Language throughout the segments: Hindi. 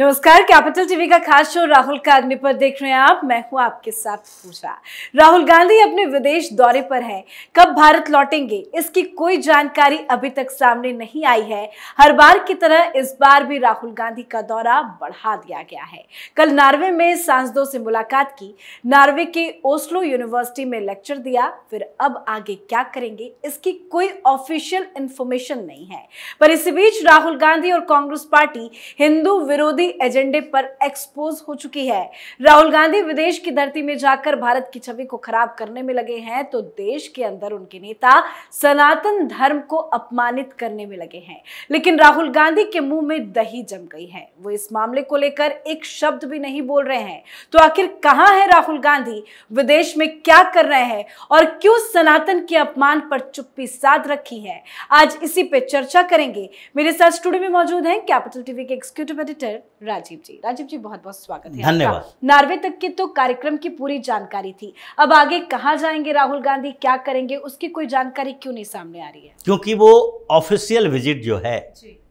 नमस्कार कैपिटल टीवी का खास शो राहुल का अग्नि पर देख रहे हैं आप मैं हूं आपके साथ पूजा राहुल गांधी अपने विदेश दौरे पर हैं कब भारत लौटेंगे इसकी कोई जानकारी अभी तक सामने नहीं आई है हर बार की तरह इस बार भी राहुल गांधी का दौरा बढ़ा दिया गया है कल नॉर्वे में सांसदों से मुलाकात की नॉर्वे के ओस्लो यूनिवर्सिटी में लेक्चर दिया फिर अब आगे क्या करेंगे इसकी कोई ऑफिशियल इंफॉर्मेशन नहीं है पर इसी बीच राहुल गांधी और कांग्रेस पार्टी हिंदू विरोधी एजेंडे पर एक्सपोज हो चुकी है राहुल गांधी विदेश की धरती में जाकर भारत की छवि को खराब करने में लगे हैं तो देश के अंदर उनके नेता सनातन धर्म को अपमानित करने में लगे हैं लेकिन राहुल गांधी के मुंह में दही जम गई है वो इस मामले को लेकर एक शब्द भी नहीं बोल रहे हैं तो आखिर कहाँ है राहुल गांधी विदेश में क्या कर रहे हैं और क्यों सनातन के अपमान पर चुप्पी साध रखी है आज इसी पे चर्चा करेंगे मेरे साथ स्टूडियो में मौजूद हैं कैपिटल टीवी के एग्जीक्यूटिव एडिटर राजीव जी राजीव जी बहुत बहुत स्वागत है धन्यवाद नार्वे तक की तो कार्यक्रम की पूरी जानकारी थी अब आगे कहाँ जाएंगे राहुल गांधी क्या करेंगे उसकी कोई जानकारी क्यों नहीं सामने आ रही है क्योंकि वो ऑफिशियल विजिट जो है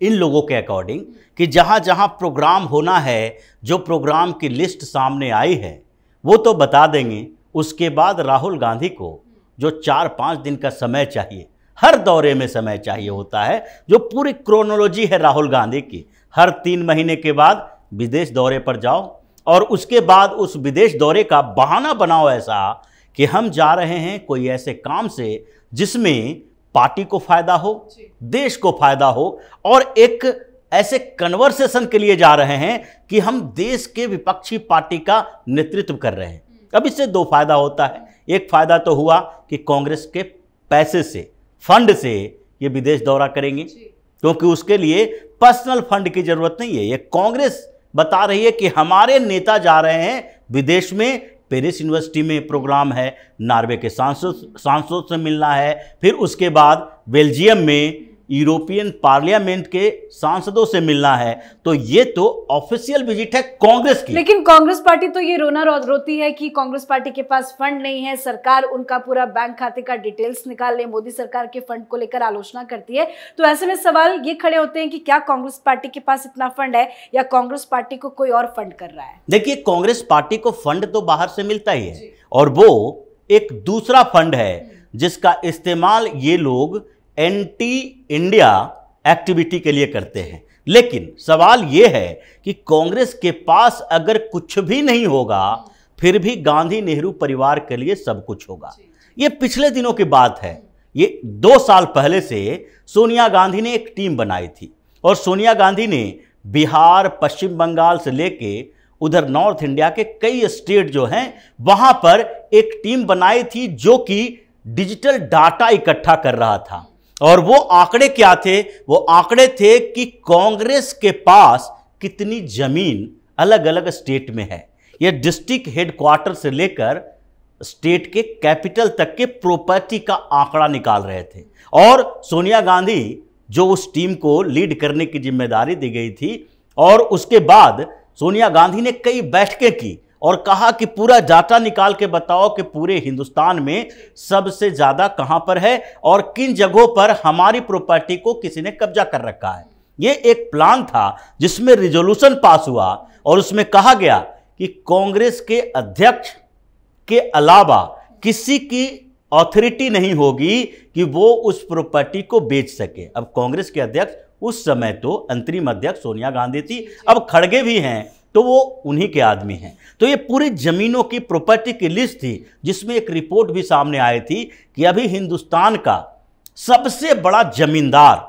इन लोगों के अकॉर्डिंग कि जहाँ जहाँ प्रोग्राम होना है जो प्रोग्राम की लिस्ट सामने आई है वो तो बता देंगे उसके बाद राहुल गांधी को जो चार पाँच दिन का समय चाहिए हर दौरे में समय चाहिए होता है जो पूरी क्रोनोलॉजी है राहुल गांधी की हर तीन महीने के बाद विदेश दौरे पर जाओ और उसके बाद उस विदेश दौरे का बहाना बनाओ ऐसा कि हम जा रहे हैं कोई ऐसे काम से जिसमें पार्टी को फायदा हो देश को फायदा हो और एक ऐसे कन्वर्सेशन के लिए जा रहे हैं कि हम देश के विपक्षी पार्टी का नेतृत्व कर रहे हैं हम्म। अब इससे दो फायदा होता है एक फायदा तो हुआ कि कांग्रेस के पैसे से फंड से ये विदेश दौरा करेंगे क्योंकि उसके लिए पर्सनल फंड की जरूरत नहीं है ये कांग्रेस बता रही है कि हमारे नेता जा रहे हैं विदेश में पेरिस यूनिवर्सिटी में प्रोग्राम है नॉर्वे के सांसद सांसद से मिलना है फिर उसके बाद बेल्जियम में यूरोपियन पार्लियामेंट के सांसदों से मिलना है तो ये तो ऑफिशियल विजिट है कांग्रेस की लेकिन कांग्रेस पार्टी तो ये रोना रो, रोती है कि कांग्रेस पार्टी के पास फंड नहीं है सरकार उनका पूरा बैंक खाते का डिटेल्स निकाल ले मोदी सरकार के फंड को लेकर आलोचना करती है तो ऐसे में सवाल ये खड़े होते हैं कि क्या कांग्रेस पार्टी के पास इतना फंड है या कांग्रेस पार्टी को कोई और फंड कर रहा है देखिए कांग्रेस पार्टी को फंड तो बाहर से मिलता ही है और वो एक दूसरा फंड है जिसका इस्तेमाल ये लोग एंटी इंडिया एक्टिविटी के लिए करते हैं लेकिन सवाल ये है कि कांग्रेस के पास अगर कुछ भी नहीं होगा फिर भी गांधी नेहरू परिवार के लिए सब कुछ होगा ये पिछले दिनों की बात है ये दो साल पहले से सोनिया गांधी ने एक टीम बनाई थी और सोनिया गांधी ने बिहार पश्चिम बंगाल से लेके उधर नॉर्थ इंडिया के कई स्टेट जो हैं वहाँ पर एक टीम बनाई थी जो कि डिजिटल डाटा इकट्ठा कर रहा था और वो आंकड़े क्या थे वो आंकड़े थे कि कांग्रेस के पास कितनी जमीन अलग अलग स्टेट में है यह डिस्ट्रिक्ट हेडक्वार्टर से लेकर स्टेट के कैपिटल तक के प्रॉपर्टी का आंकड़ा निकाल रहे थे और सोनिया गांधी जो उस टीम को लीड करने की जिम्मेदारी दी गई थी और उसके बाद सोनिया गांधी ने कई बैठकें की और कहा कि पूरा डाटा निकाल के बताओ कि पूरे हिंदुस्तान में सबसे ज़्यादा कहाँ पर है और किन जगहों पर हमारी प्रॉपर्टी को किसी ने कब्जा कर रखा है यह एक प्लान था जिसमें रिजोल्यूशन पास हुआ और उसमें कहा गया कि कांग्रेस के अध्यक्ष के अलावा किसी की ऑथोरिटी नहीं होगी कि वो उस प्रॉपर्टी को बेच सके अब कांग्रेस के अध्यक्ष उस समय तो अंतरिम अध्यक्ष सोनिया गांधी थी अब खड़गे भी हैं तो वो उन्हीं के आदमी हैं तो ये पूरी ज़मीनों की प्रॉपर्टी की लिस्ट थी जिसमें एक रिपोर्ट भी सामने आई थी कि अभी हिंदुस्तान का सबसे बड़ा ज़मींदार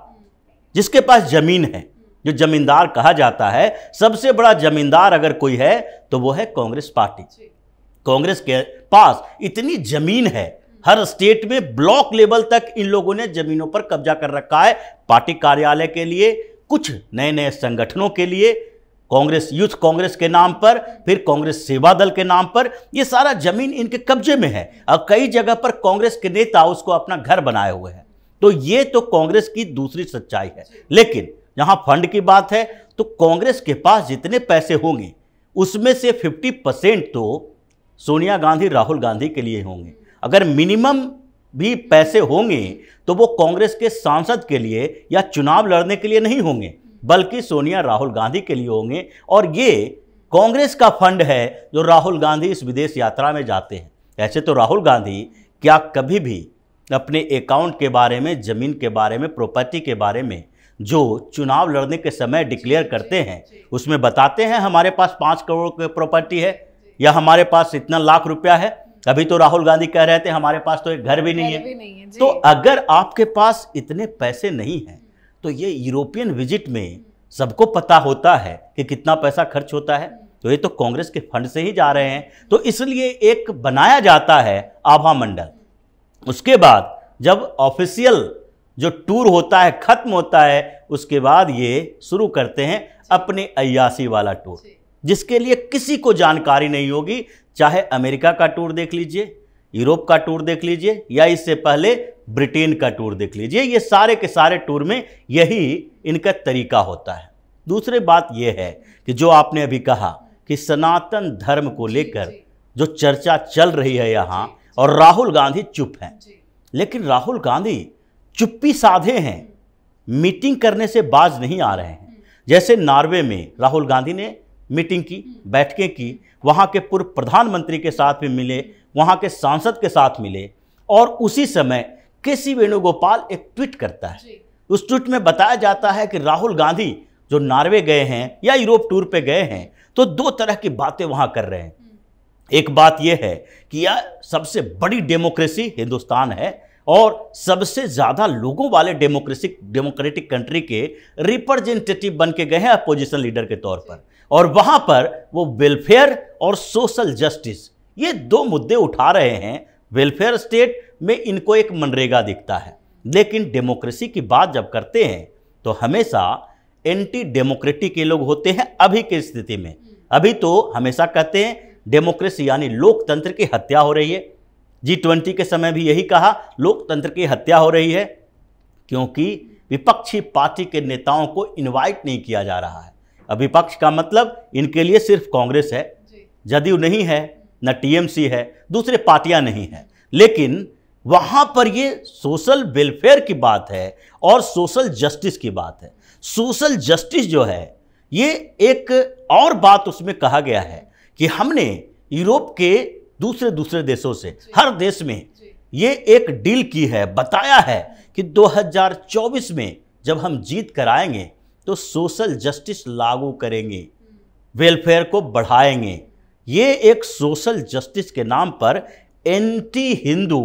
जिसके पास ज़मीन है जो ज़मींदार कहा जाता है सबसे बड़ा ज़मींदार अगर कोई है तो वो है कांग्रेस पार्टी कांग्रेस के पास इतनी ज़मीन है हर स्टेट में ब्लॉक लेवल तक इन लोगों ने ज़मीनों पर कब्जा कर रखा है पार्टी कार्यालय के लिए कुछ नए नए संगठनों के लिए कांग्रेस यूथ कांग्रेस के नाम पर फिर कांग्रेस सेवा दल के नाम पर ये सारा जमीन इनके कब्जे में है और कई जगह पर कांग्रेस के नेता उसको अपना घर बनाए हुए हैं तो ये तो कांग्रेस की दूसरी सच्चाई है लेकिन जहां फंड की बात है तो कांग्रेस के पास जितने पैसे होंगे उसमें से 50 परसेंट तो सोनिया गांधी राहुल गांधी के लिए होंगे अगर मिनिमम भी पैसे होंगे तो वो कांग्रेस के सांसद के लिए या चुनाव लड़ने के लिए नहीं होंगे बल्कि सोनिया राहुल गांधी के लिए होंगे और ये कांग्रेस का फंड है जो राहुल गांधी इस विदेश यात्रा में जाते हैं ऐसे तो राहुल गांधी क्या कभी भी अपने अकाउंट के बारे में ज़मीन के बारे में प्रॉपर्टी के बारे में जो चुनाव लड़ने के समय डिक्लेयर करते हैं उसमें बताते हैं हमारे पास पाँच करोड़ की प्रॉपर्टी है या हमारे पास इतना लाख रुपया है अभी तो राहुल गांधी कह रहे थे हमारे पास तो एक घर भी नहीं है, भी नहीं है तो अगर आपके पास इतने पैसे नहीं हैं तो ये यूरोपियन विजिट में सबको पता होता है कि कितना पैसा खर्च होता है तो ये तो कांग्रेस के फंड से ही जा रहे हैं तो इसलिए एक बनाया जाता है आभा मंडल उसके बाद जब ऑफिशियल जो टूर होता है ख़त्म होता है उसके बाद ये शुरू करते हैं अपने अयासी वाला टूर जिसके लिए किसी को जानकारी नहीं होगी चाहे अमेरिका का टूर देख लीजिए यूरोप का टूर देख लीजिए या इससे पहले ब्रिटेन का टूर देख लीजिए ये सारे के सारे टूर में यही इनका तरीका होता है दूसरी बात यह है कि जो आपने अभी कहा कि सनातन धर्म को लेकर जो चर्चा चल रही है यहाँ और राहुल गांधी चुप हैं लेकिन राहुल गांधी चुप्पी साधे हैं मीटिंग करने से बाज नहीं आ रहे हैं हम्म। जैसे नॉर्वे में राहुल गांधी ने मीटिंग की बैठकें की वहाँ के पूर्व प्रधानमंत्री के साथ भी मिले वहाँ के सांसद के साथ मिले और उसी समय के सी वेणुगोपाल एक ट्वीट करता है उस ट्वीट में बताया जाता है कि राहुल गांधी जो नॉर्वे गए हैं या यूरोप टूर पे गए हैं तो दो तरह की बातें वहाँ कर रहे हैं हम्म। एक बात यह है कि यह सबसे बड़ी डेमोक्रेसी हिंदुस्तान है और सबसे ज़्यादा लोगों वाले डेमोक्रेसिक डेमोक्रेटिक कंट्री के रिप्रेजेंटेटिव बन के गए हैं अपोजिशन लीडर के तौर पर और वहाँ पर वो वेलफेयर और सोशल जस्टिस ये दो मुद्दे उठा रहे हैं वेलफेयर स्टेट में इनको एक मनरेगा दिखता है लेकिन डेमोक्रेसी की बात जब करते हैं तो हमेशा एंटी डेमोक्रेटिक के लोग होते हैं अभी की स्थिति में अभी तो हमेशा कहते हैं डेमोक्रेसी यानी लोकतंत्र की हत्या हो रही है जी ट्वेंटी के समय भी यही कहा लोकतंत्र की हत्या हो रही है क्योंकि विपक्षी पार्टी के नेताओं को इनवाइट नहीं किया जा रहा है विपक्ष का मतलब इनके लिए सिर्फ कांग्रेस है जदयू नहीं है न टीएमसी है दूसरे पार्टियां नहीं हैं लेकिन वहाँ पर ये सोशल वेलफेयर की बात है और सोशल जस्टिस की बात है सोशल जस्टिस जो है ये एक और बात उसमें कहा गया है कि हमने यूरोप के दूसरे दूसरे देशों से हर देश में ये एक डील की है बताया है कि 2024 में जब हम जीत कर आएंगे तो सोशल जस्टिस लागू करेंगे वेलफेयर को बढ़ाएंगे ये एक सोशल जस्टिस के नाम पर एंटी हिंदू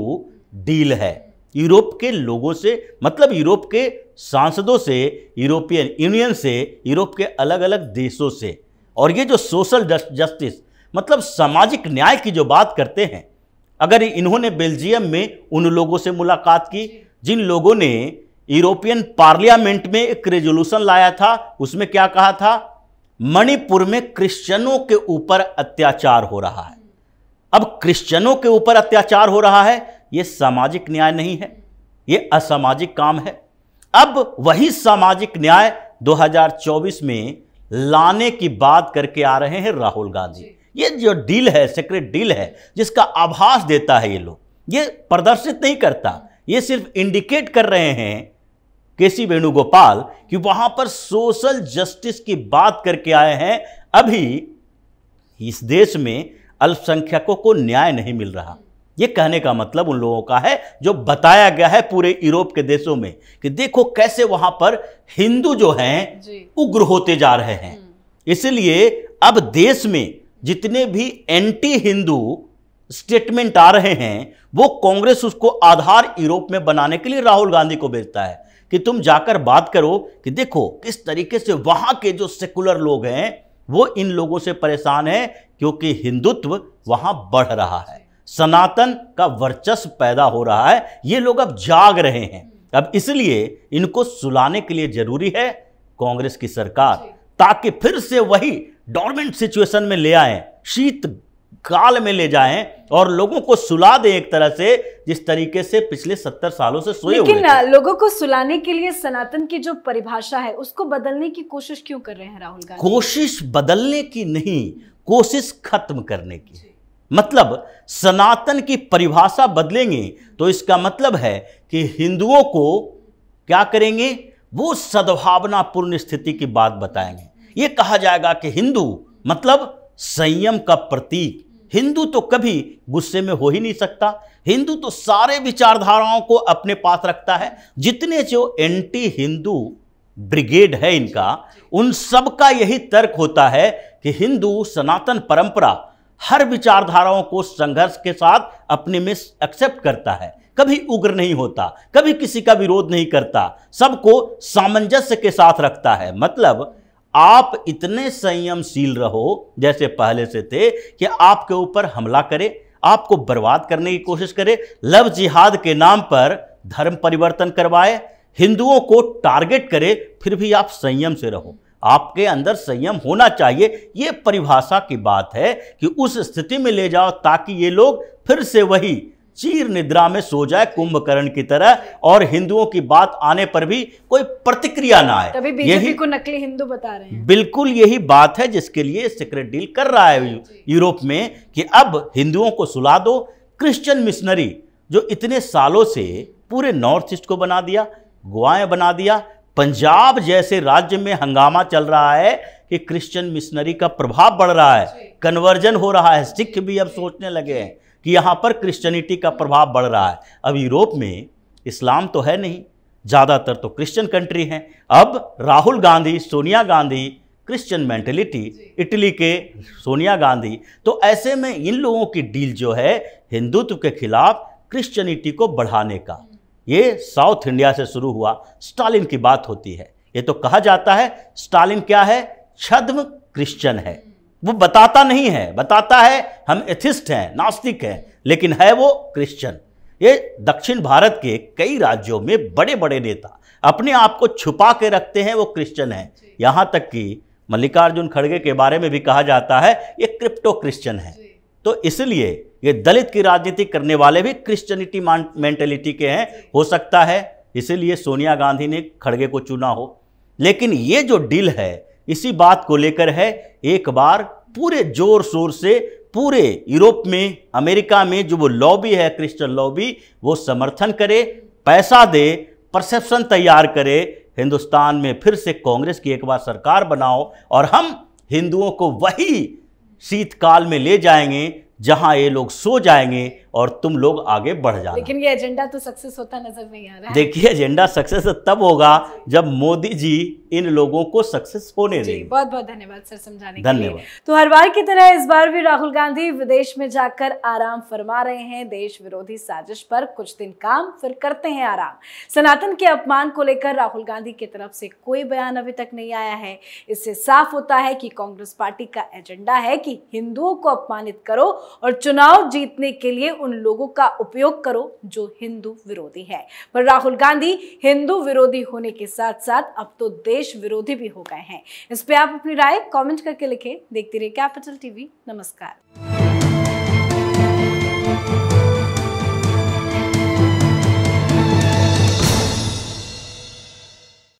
डील है यूरोप के लोगों से मतलब यूरोप के सांसदों से यूरोपियन यूनियन से यूरोप के अलग अलग देशों से और ये जो सोशल जस्टिस मतलब सामाजिक न्याय की जो बात करते हैं अगर इन्होंने बेल्जियम में उन लोगों से मुलाकात की जिन लोगों ने यूरोपियन पार्लियामेंट में एक रेजोल्यूशन लाया था उसमें क्या कहा था मणिपुर में क्रिश्चियनों के ऊपर अत्याचार हो रहा है अब क्रिश्चियनों के ऊपर अत्याचार हो रहा है यह सामाजिक न्याय नहीं है यह असामाजिक काम है अब वही सामाजिक न्याय 2024 में लाने की बात करके आ रहे हैं राहुल गांधी ये जो डील है सेक्रेट डील है जिसका आभास देता है ये लोग ये प्रदर्शित नहीं करता ये सिर्फ इंडिकेट कर रहे हैं के सी वेणुगोपाल कि वहां पर सोशल जस्टिस की बात करके आए हैं अभी इस देश में अल्पसंख्यकों को न्याय नहीं मिल रहा यह कहने का मतलब उन लोगों का है जो बताया गया है पूरे यूरोप के देशों में कि देखो कैसे वहां पर हिंदू जो हैं उग्र होते जा रहे हैं हम्म। इसलिए अब देश में जितने भी एंटी हिंदू स्टेटमेंट आ रहे हैं वो कांग्रेस उसको आधार यूरोप में बनाने के लिए राहुल गांधी को भेजता है कि तुम जाकर बात करो कि देखो किस तरीके से वहां के जो सेकुलर लोग हैं वो इन लोगों से परेशान है क्योंकि हिंदुत्व वहां बढ़ रहा है सनातन का वर्चस्व पैदा हो रहा है ये लोग अब जाग रहे हैं अब इसलिए इनको सुलाने के लिए जरूरी है कांग्रेस की सरकार ताकि फिर से वही डॉर्मेंट सिचुएशन में ले आए शीत काल में ले जाएं और लोगों को सुला दें एक तरह से जिस तरीके से पिछले सत्तर सालों से सोए लेकिन हुए लोगों को सुलाने के लिए सनातन की जो परिभाषा है उसको बदलने की कोशिश क्यों कर रहे हैं राहुल गांधी कोशिश बदलने की नहीं कोशिश खत्म करने की मतलब सनातन की परिभाषा बदलेंगे तो इसका मतलब है कि हिंदुओं को क्या करेंगे वो सद्भावनापूर्ण स्थिति की बात बताएंगे ये कहा जाएगा कि हिंदू मतलब संयम का प्रतीक हिंदू तो कभी गुस्से में हो ही नहीं सकता हिंदू तो सारे विचारधाराओं को अपने पास रखता है जितने जो एंटी हिंदू ब्रिगेड है इनका उन सब का यही तर्क होता है कि हिंदू सनातन परंपरा हर विचारधाराओं को संघर्ष के साथ अपने में एक्सेप्ट करता है कभी उग्र नहीं होता कभी किसी का विरोध नहीं करता सबको सामंजस्य के साथ रखता है मतलब आप इतने संयमशील रहो जैसे पहले से थे कि आपके ऊपर हमला करे आपको बर्बाद करने की कोशिश करे लव जिहाद के नाम पर धर्म परिवर्तन करवाए हिंदुओं को टारगेट करे फिर भी आप संयम से रहो आपके अंदर संयम होना चाहिए ये परिभाषा की बात है कि उस स्थिति में ले जाओ ताकि ये लोग फिर से वही चीर निद्रा में सो जाए कुंभकर्ण की तरह और हिंदुओं की बात आने पर भी कोई प्रतिक्रिया ना आए तभी यही को नकली हिंदू बता रहे हैं बिल्कुल यही बात है जिसके लिए सीक्रेट डील कर रहा है यूरोप में कि अब हिंदुओं को सुला दो क्रिश्चियन मिशनरी जो इतने सालों से पूरे नॉर्थ ईस्ट को बना दिया गोवाएं बना दिया पंजाब जैसे राज्य में हंगामा चल रहा है कि क्रिश्चियन मिशनरी का प्रभाव बढ़ रहा है कन्वर्जन हो रहा है सिख भी अब सोचने लगे हैं कि यहाँ पर क्रिश्चनिटी का प्रभाव बढ़ रहा है अब यूरोप में इस्लाम तो है नहीं ज़्यादातर तो क्रिश्चियन कंट्री हैं अब Rahul Gandhi Sonia Gandhi Christian mentality Italy के सोनिया गांधी तो ऐसे में इन लोगों की डील जो है हिंदुत्व के खिलाफ क्रिश्चियनिटी को बढ़ाने का ये साउथ इंडिया से शुरू हुआ स्टालिन की बात होती है ये तो कहा जाता है स्टालिन क्या है छद्म क्रिश्चियन है वो बताता नहीं है बताता है हम एथिस्ट हैं नास्तिक हैं लेकिन है वो क्रिश्चियन ये दक्षिण भारत के कई राज्यों में बड़े बड़े नेता अपने आप को छुपा के रखते हैं वो क्रिश्चियन हैं यहाँ तक कि मल्लिकार्जुन खड़गे के बारे में भी कहा जाता है ये क्रिप्टो क्रिश्चियन है तो इसलिए ये दलित की राजनीति करने वाले भी क्रिश्चियनिटी मेंटेलिटी के हैं हो सकता है इसीलिए सोनिया गांधी ने खड़गे को चुना हो लेकिन ये जो डील है इसी बात को लेकर है एक बार पूरे जोर शोर से पूरे यूरोप में अमेरिका में जो वो लॉबी है क्रिश्चियन लॉबी वो समर्थन करे पैसा दे परसेप्शन तैयार करे हिंदुस्तान में फिर से कांग्रेस की एक बार सरकार बनाओ और हम हिंदुओं को वही शीतकाल में ले जाएंगे जहां ये लोग सो जाएंगे और तुम लोग आगे बढ़ जाना लेकिन ये एजेंडा तो सक्सेस होता नजर नहीं आ रहा देखिए एजेंडा सक्सेस तब होगा जब मोदी जी इन लोगों को सक्सेस होने दें बहुत बहुत धन्यवाद सर समझाने के लिए तो हर बार की तरह इस बार भी राहुल गांधी विदेश में जाकर आराम फरमा रहे हैं देश विरोधी साजिश पर कुछ दिन काम फिर करते हैं आराम सनातन के अपमान को लेकर राहुल गांधी की तरफ से कोई बयान अभी तक नहीं आया है इससे साफ होता है कि कांग्रेस पार्टी का एजेंडा है कि हिंदुओं को अपमानित करो और चुनाव जीतने के लिए उन लोगों का उपयोग करो जो हिंदू विरोधी है पर राहुल गांधी हिंदू विरोधी होने के साथ साथ अब तो देश विरोधी भी हो गए हैं इस पर आप अपनी राय कॉमेंट करके लिखें देखते रहिए कैपिटल टीवी नमस्कार